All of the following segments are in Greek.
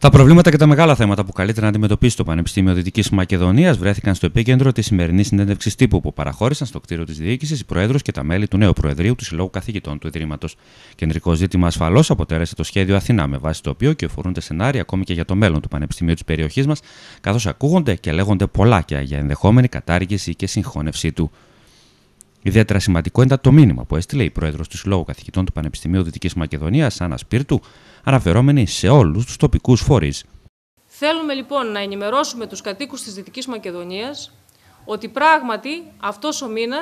Τα προβλήματα και τα μεγάλα θέματα που καλύτερα να αντιμετωπίσει το Πανεπιστήμιο Δυτικής Μακεδονίας βρέθηκαν στο επίκεντρο της σημερινής συνέντευξης τύπου που παραχώρησαν στο κτίριο της διοίκησης οι πρόεδρο και τα μέλη του νέου Προεδρείου του Συλλόγου Καθηγητών του Ιδρύματος. Κεντρικό ζήτημα ασφαλώς αποτέλεσε το σχέδιο Αθηνά, με βάση το οποίο και σενάρια ακόμη και για το μέλλον του Πανεπιστημίου της περιοχής μας, καθώς ακούγονται και λέγονται πολλά για ενδεχόμενη κατάργηση και συγχώνευσή του. Ιδιαίτερα σημαντικό ήταν το μήνυμα που έστειλε η πρόεδρος του Συλλόγου Καθηγητών του Πανεπιστημίου Δυτικής Μακεδονίας, Άννα Σπύρτου, αναφερόμενη σε όλους τους τοπικούς φορείς. Θέλουμε λοιπόν να ενημερώσουμε τους κατοίκους της Δυτικής Μακεδονίας ότι πράγματι αυτός ο μήνας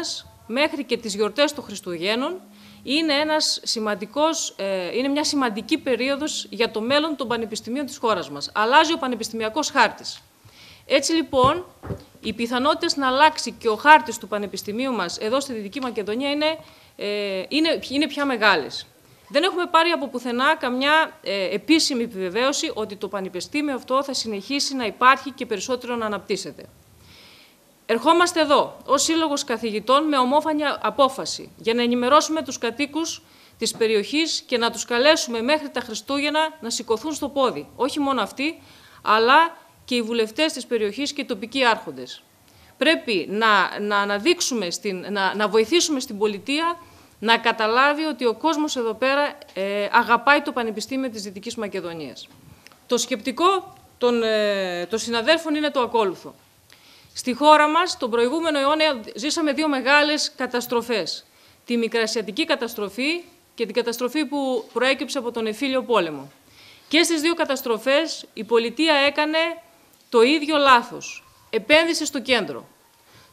μέχρι και τις γιορτές των Χριστουγέννων είναι, ένας σημαντικός, ε, είναι μια σημαντική περίοδος για το μέλλον των πανεπιστημίων της χώρας μας. Αλλάζει ο πανεπιστημιακός χάρτης. Έτσι λοιπόν οι πιθανότητες να αλλάξει και ο χάρτης του Πανεπιστημίου μας εδώ στη Δυτική Μακεδονία είναι, ε, είναι, είναι πια μεγάλες. Δεν έχουμε πάρει από πουθενά καμιά ε, επίσημη επιβεβαίωση ότι το Πανεπιστήμιο αυτό θα συνεχίσει να υπάρχει και περισσότερο να αναπτύσσεται. Ερχόμαστε εδώ ως σύλλογος Καθηγητών με ομόφανη απόφαση για να ενημερώσουμε τους κατοίκους της περιοχής και να τους καλέσουμε μέχρι τα Χριστούγεννα να σηκωθούν στο πόδι. Όχι μόνο αυτοί, αλλά και οι βουλευτές της περιοχής και οι τοπικοί άρχοντες. Πρέπει να, να, αναδείξουμε στην, να, να βοηθήσουμε στην πολιτεία να καταλάβει ότι ο κόσμος εδώ πέρα ε, αγαπάει το Πανεπιστήμιο της Δυτικής Μακεδονίας. Το σκεπτικό των, ε, των είναι το ακόλουθο. Στη χώρα μας, τον προηγούμενο αιώνα, ζήσαμε δύο μεγάλες καταστροφές. Τη μικρασιατική καταστροφή και την καταστροφή που προέκυψε από τον Εφήλιο Πόλεμο. Και στις δύο καταστροφές η πολιτεία έκανε το ίδιο λάθος. Επένδυσε στο κέντρο.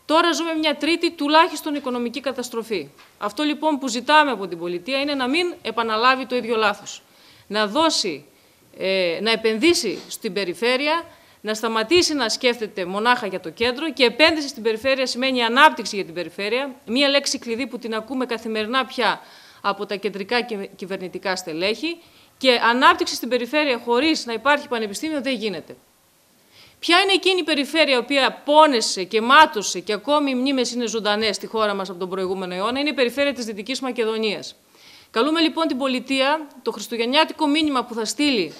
Τώρα ζούμε μια τρίτη τουλάχιστον οικονομική καταστροφή. Αυτό λοιπόν που ζητάμε από την πολιτεία είναι να μην επαναλάβει το ίδιο λάθος. Να δώσει, ε, να επενδύσει στην περιφέρεια, να σταματήσει να σκέφτεται μονάχα για το κέντρο και επένδυση στην περιφέρεια σημαίνει ανάπτυξη για την περιφέρεια, μια λέξη κλειδί που την ακούμε καθημερινά πια από τα κεντρικά και κυβερνητικά στελέχη και ανάπτυξη στην περιφέρεια χωρίς να υπάρχει πανεπιστήμιο δεν γίνεται. Ποια είναι εκείνη η περιφέρεια η οποία πόνεσε και μάτωσε και ακόμη οι μνήμες είναι ζωντανές στη χώρα μας από τον προηγούμενο αιώνα, είναι η περιφέρεια της Δυτικής Μακεδονίας. Καλούμε λοιπόν την πολιτεία, το χριστουγεννιάτικο μήνυμα που θα στείλει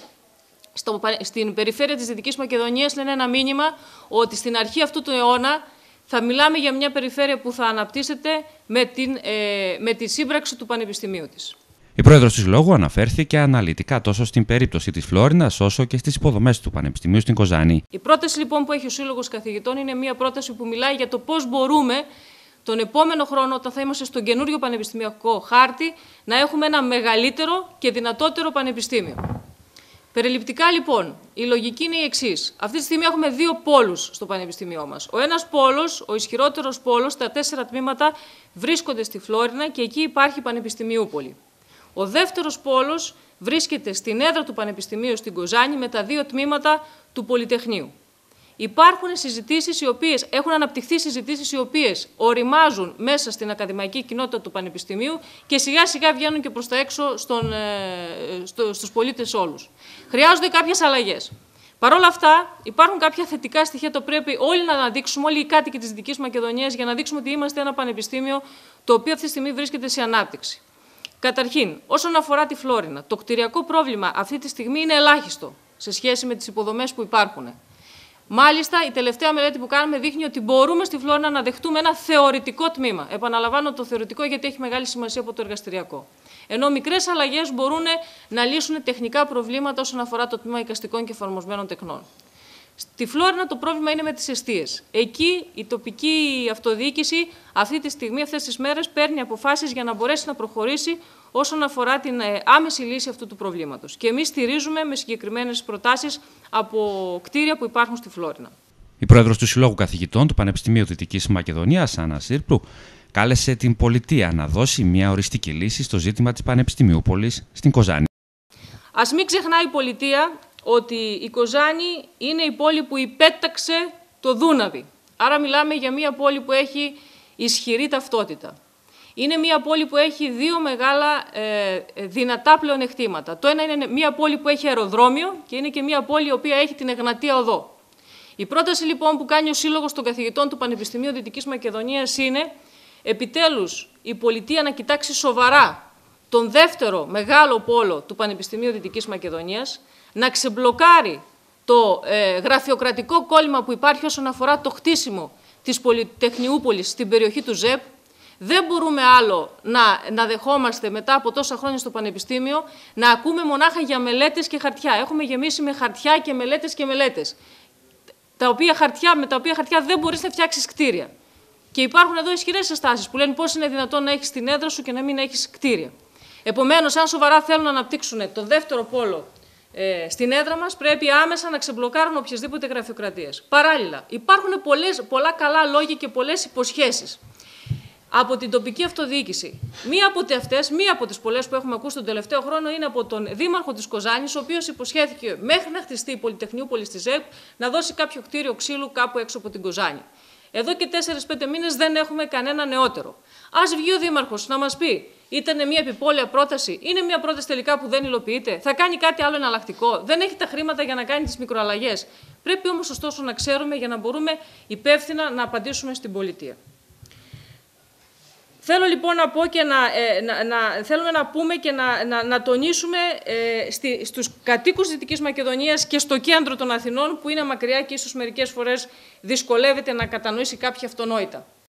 στο, στην περιφέρεια της Δυτικής Μακεδονίας είναι ένα μήνυμα ότι στην αρχή αυτού του αιώνα θα μιλάμε για μια περιφέρεια που θα αναπτύσσεται με, την, ε, με τη σύμπραξη του Πανεπιστημίου της. Η πρόεδρος του Λόγου αναφέρθηκε αναλυτικά τόσο στην περίπτωση της Φλόρινας όσο και στις υποδομές του Πανεπιστημίου στην Κοζάνη. Η πρόταση λοιπόν που έχει ο Σύλλογος Καθηγητών είναι μια πρόταση που μιλάει για το πώς μπορούμε τον επόμενο χρόνο, όταν θα είμαστε στον καινούριο πανεπιστημιακό χάρτη, να έχουμε ένα μεγαλύτερο και δυνατότερο πανεπιστήμιο. Περιληπτικά λοιπόν, η λογική είναι η εξής. Αυτή τη στιγμή έχουμε δύο πόλους στο Πανεπιστήμιό μας. Ο ένας πόλος, ο ισχυρότερος πόλος, τα τέσσερα τμήματα βρίσκονται στη Φλόρινα και εκεί υπάρχει Πανεπιστημιούπολη. Ο δεύτερος πόλος βρίσκεται στην έδρα του Πανεπιστημίου στην Κοζάνη με τα δύο τμήματα του Πολυτεχνείου. Υπάρχουν συζητήσεις οι οποίες, έχουν αναπτυχθεί συζητήσεις οι οποίες οριμάζουν μέσα στην ακαδημαϊκή κοινότητα του Πανεπιστημίου και σιγά σιγά βγαίνουν και προς τα έξω στον, ε, στο, στους πολίτες όλους. Χρειάζονται κάποιες αλλαγές. Παρ' όλα αυτά, υπάρχουν κάποια θετικά στοιχεία που πρέπει όλοι να αναδείξουμε, όλοι οι κάτοικοι της Δυτικής Μακεδονίας, για να δείξουμε ότι είμαστε ένα πανεπιστήμιο το οποίο αυτή τη στιγμή βρίσκεται σε ανάπτυξη. Καταρχήν, όσον αφορά τη Φλόρινα, το κτηριακό πρόβλημα αυτή τη στιγμή είναι ελάχιστο σε σχέση με τις υποδομές που υπάρχουν. Μάλιστα, η τελευταία μελέτη που κάνουμε δείχνει ότι μπορούμε στη Φλόρινα να δεχτούμε ένα θεωρητικό τμήμα. Επαναλαμβάνω το θεωρητικό γιατί έχει μεγάλη σημασία από το εργαστηριακό. Ενώ μικρές αλλαγές μπορούν να λύσουν τεχνικά προβλήματα όσον αφορά το τμήμα εικαστικών και εφαρμοσμένων τεχνών. Στη Φλόρινα το πρόβλημα είναι με τις αιστείες. Εκεί η τοπική αυτοδιοίκηση αυτή τη στιγμή, αυτές τις μέρες, παίρνει αποφάσεις για να μπορέσει να προχωρήσει όσον αφορά την ε, άμεση λύση αυτού του προβλήματος. Και εμείς στηρίζουμε με συγκεκριμένες προτάσεις από κτίρια που υπάρχουν στη Φλόρινα. Η πρόεδρος του Συλλόγου Καθηγητών του Πανεπιστημίου Δυτικής Μακεδονίας, Άννα Σύρπρου, κάλεσε την πολιτεία να δώσει μια οριστική λύση στο ζήτημα της Πανεπιστημιούπολης στην Κοζάνη. Ας μην ξεχνάει η πολιτεία ότι η Κοζάνη είναι η πόλη που υπέταξε το Δούναβι. Άρα μιλάμε για μια πόλη που έχει ισχυρή ταυτότητα. Είναι μια πόλη που έχει δύο μεγάλα ε, ε, δυνατά πλεονεκτήματα. Το ένα είναι μια πόλη που έχει αεροδρόμιο και είναι και μια πόλη η οποία έχει την Εγνατία Οδό. Η πρόταση λοιπόν που κάνει ο Σύλλογος των Καθηγητών του Πανεπιστημίου Δυτικής Μακεδονίας είναι επιτέλους η πολιτεία να κοιτάξει σοβαρά τον δεύτερο μεγάλο πόλο του Πανεπιστημίου Δυτικής Μακεδονίας, να ξεμπλοκάρει το ε, γραφειοκρατικό κόλλημα που υπάρχει όσον αφορά το χτίσιμο της Πολυτεχνιούπολης στην περιοχή του ΖΕΠ, δεν μπορούμε άλλο να, να δεχόμαστε μετά από τόσα χρόνια στο Πανεπιστήμιο να ακούμε μονάχα για μελέτες και χαρτιά. Έχουμε γεμίσει με χαρτιά και μελέτες και μελέτες. Τα οποία χαρτιά, με τα οποία χαρτιά δεν μπορείς να φτιάξεις κτίρια. Και υπάρχουν εδώ ισχυρές συστάσεις που λένε πώς είναι δυνατόν να έχεις την έδρα σου και να μην έχεις κτίρια. Επομένως, αν σοβαρά θέλουν να αναπτύξουν το δεύτερο πόλο ε, στην έδρα μας, πρέπει άμεσα να ξεμπλοκάρουν οποιασδήποτε γραφειοκρατίες. Παράλληλα, υπάρχουν πολλές, πολλά καλά λόγια και πολλές υποσχέσεις από την τοπική αυτοδιοίκηση. Μία από αυτές, μία από τις πολλές που έχουμε ακούσει τον τελευταίο χρόνο, είναι από τον Δήμαρχο της Κοζάνης, ο οποίος υποσχέθηκε μέχρι να χτιστεί η Πολυτεχνείου στη ΖΕΠ να δώσει κάποιο κτίριο ξύλου κάπου έξω από την Κοζάνη. Εδώ και 4-5 μήνες δεν έχουμε κανένα νεότερο. Ας βγει ο Δήμαρχος να μας πει, ήταν μια επιπόλαια πρόταση, είναι μια πρόταση τελικά που δεν υλοποιείται, θα κάνει κάτι άλλο εναλλακτικό, δεν έχει τα χρήματα για να κάνει τις μικροαλλαγές. Πρέπει όμως ωστόσο να ξέρουμε για να μπορούμε υπεύθυνα να απαντήσουμε στην πολιτεία. Θέλω λοιπόν να πω και να, ε, να, να, θέλουμε να πούμε και να, να, να τονίσουμε ε, στη, στους κατοίκους Δυτικής Μακεδονίας και στο κέντρο των Αθηνών που είναι μακριά και ίσως μερικές φορές δυσκολεύεται να κατανοήσει κάποια αυτονόητα.